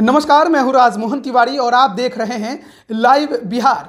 नमस्कार मैं हूँ राजमोहन तिवारी और आप देख रहे हैं लाइव बिहार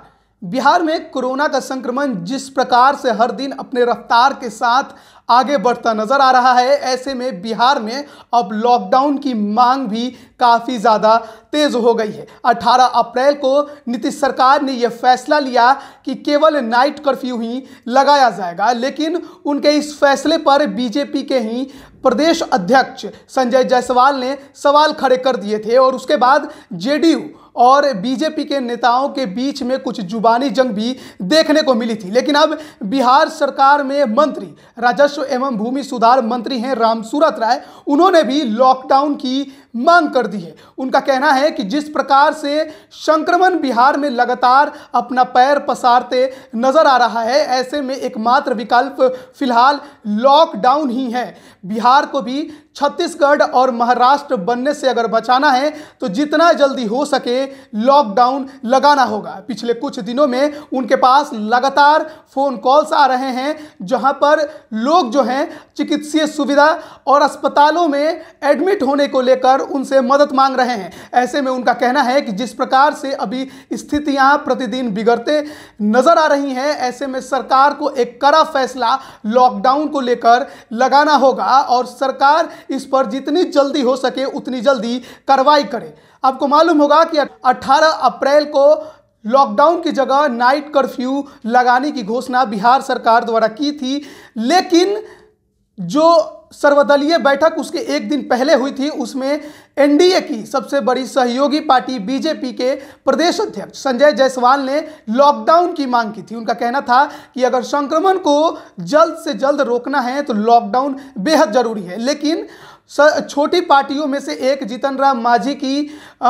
बिहार में कोरोना का संक्रमण जिस प्रकार से हर दिन अपने रफ्तार के साथ आगे बढ़ता नज़र आ रहा है ऐसे में बिहार में अब लॉकडाउन की मांग भी काफ़ी ज़्यादा तेज़ हो गई है 18 अप्रैल को नीतीश सरकार ने यह फैसला लिया कि केवल नाइट कर्फ्यू ही लगाया जाएगा लेकिन उनके इस फैसले पर बीजेपी के ही प्रदेश अध्यक्ष संजय जायसवाल ने सवाल खड़े कर दिए थे और उसके बाद जेडीयू और बीजेपी के नेताओं के बीच में कुछ जुबानी जंग भी देखने को मिली थी लेकिन अब बिहार सरकार में मंत्री राजस्व एवं भूमि सुधार मंत्री हैं रामसूरत राय उन्होंने भी लॉकडाउन की मांग कर दी है उनका कहना है कि जिस प्रकार से संक्रमण बिहार में लगातार अपना पैर पसारते नजर आ रहा है ऐसे में एकमात्र विकल्प फिलहाल लॉकडाउन ही है बिहार को भी छत्तीसगढ़ और महाराष्ट्र बनने से अगर बचाना है तो जितना जल्दी हो सके लॉकडाउन लगाना होगा पिछले कुछ दिनों में उनके पास लगातार फ़ोन कॉल्स आ रहे हैं जहां पर लोग जो हैं चिकित्सीय सुविधा और अस्पतालों में एडमिट होने को लेकर उनसे मदद मांग रहे हैं ऐसे में उनका कहना है कि जिस प्रकार से अभी स्थितियाँ प्रतिदिन बिगड़ते नज़र आ रही हैं ऐसे में सरकार को एक कड़ा फैसला लॉकडाउन को लेकर लगाना होगा और सरकार इस पर जितनी जल्दी हो सके उतनी जल्दी कार्रवाई करें आपको मालूम होगा कि 18 अप्रैल को लॉकडाउन की जगह नाइट कर्फ्यू लगाने की घोषणा बिहार सरकार द्वारा की थी लेकिन जो सर्वदलीय बैठक उसके एक दिन पहले हुई थी उसमें एनडीए की सबसे बड़ी सहयोगी पार्टी बीजेपी के प्रदेश अध्यक्ष संजय जायसवाल ने लॉकडाउन की मांग की थी उनका कहना था कि अगर संक्रमण को जल्द से जल्द रोकना है तो लॉकडाउन बेहद जरूरी है लेकिन छोटी पार्टियों में से एक जीतन राम मांझी की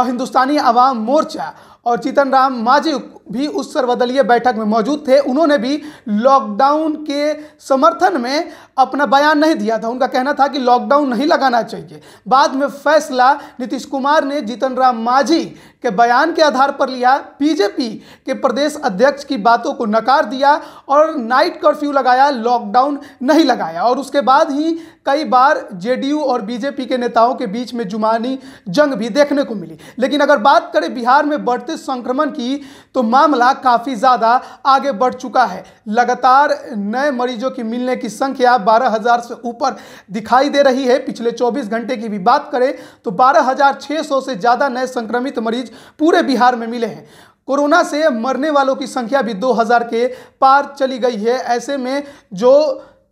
हिंदुस्तानी आवाम मोर्चा और चीतन राम मांझी भी उस सर्वदलीय बैठक में मौजूद थे उन्होंने भी लॉकडाउन के समर्थन में अपना बयान नहीं दिया था उनका कहना था कि लॉकडाउन नहीं लगाना चाहिए बाद में फैसला नीतीश कुमार ने जीतन राम मांझी के बयान के आधार पर लिया बीजेपी के प्रदेश अध्यक्ष की बातों को नकार दिया और नाइट कर्फ्यू लगाया लॉकडाउन नहीं लगाया और उसके बाद ही कई बार जेडीयू और बीजेपी के नेताओं के बीच में जुमानी जंग भी देखने को मिली लेकिन अगर बात करें बिहार में बढ़ते बढ़ते संक्रमण की तो मामला काफ़ी ज़्यादा आगे बढ़ चुका है लगातार नए मरीजों की मिलने की संख्या 12,000 से ऊपर दिखाई दे रही है पिछले 24 घंटे की भी बात करें तो 12,600 से ज़्यादा नए संक्रमित मरीज पूरे बिहार में मिले हैं कोरोना से मरने वालों की संख्या भी 2000 के पार चली गई है ऐसे में जो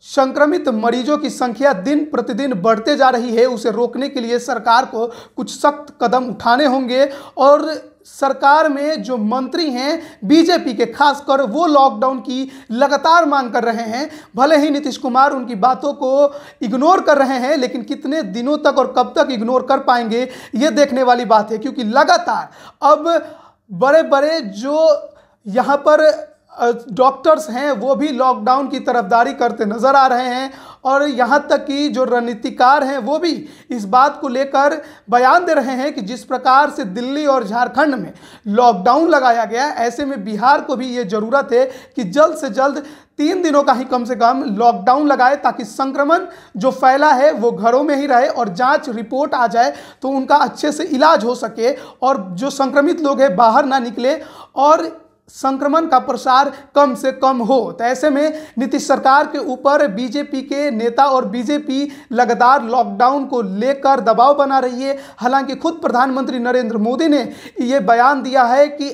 संक्रमित मरीजों की संख्या दिन प्रतिदिन बढ़ते जा रही है उसे रोकने के लिए सरकार को कुछ सख्त कदम उठाने होंगे और सरकार में जो मंत्री हैं बीजेपी के खासकर वो लॉकडाउन की लगातार मांग कर रहे हैं भले ही नीतीश कुमार उनकी बातों को इग्नोर कर रहे हैं लेकिन कितने दिनों तक और कब तक इग्नोर कर पाएंगे ये देखने वाली बात है क्योंकि लगातार अब बड़े बड़े जो यहाँ पर डॉक्टर्स हैं वो भी लॉकडाउन की तरफदारी करते नज़र आ रहे हैं और यहाँ तक कि जो रणनीतिकार हैं वो भी इस बात को लेकर बयान दे रहे हैं कि जिस प्रकार से दिल्ली और झारखंड में लॉकडाउन लगाया गया ऐसे में बिहार को भी ये ज़रूरत है कि जल्द से जल्द तीन दिनों का ही कम से कम लॉकडाउन लगाए ताकि संक्रमण जो फैला है वो घरों में ही रहे और जांच रिपोर्ट आ जाए तो उनका अच्छे से इलाज हो सके और जो संक्रमित लोग हैं बाहर ना निकले और संक्रमण का प्रसार कम से कम हो तो ऐसे में नीतीश सरकार के ऊपर बीजेपी के नेता और बीजेपी लगातार लॉकडाउन को लेकर दबाव बना रही है हालांकि खुद प्रधानमंत्री नरेंद्र मोदी ने ये बयान दिया है कि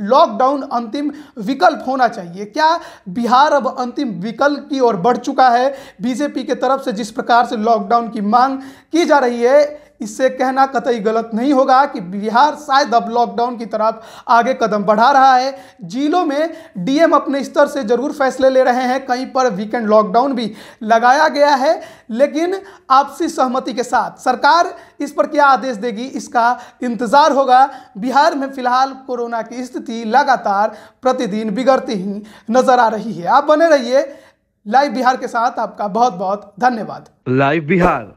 लॉकडाउन अंतिम विकल्प होना चाहिए क्या बिहार अब अंतिम विकल्प की ओर बढ़ चुका है बीजेपी के तरफ से जिस प्रकार से लॉकडाउन की मांग की जा रही है इससे कहना कतई गलत नहीं होगा कि बिहार शायद अब लॉकडाउन की तरफ आगे कदम बढ़ा रहा है जिलों में डीएम अपने स्तर से ज़रूर फैसले ले रहे हैं कहीं पर वीकेंड लॉकडाउन भी लगाया गया है लेकिन आपसी सहमति के साथ सरकार इस पर क्या आदेश देगी इसका इंतज़ार होगा बिहार में फिलहाल कोरोना की स्थिति लगातार प्रतिदिन बिगड़ती ही नजर आ रही है आप बने रहिए लाइव बिहार के साथ आपका बहुत बहुत धन्यवाद लाइव बिहार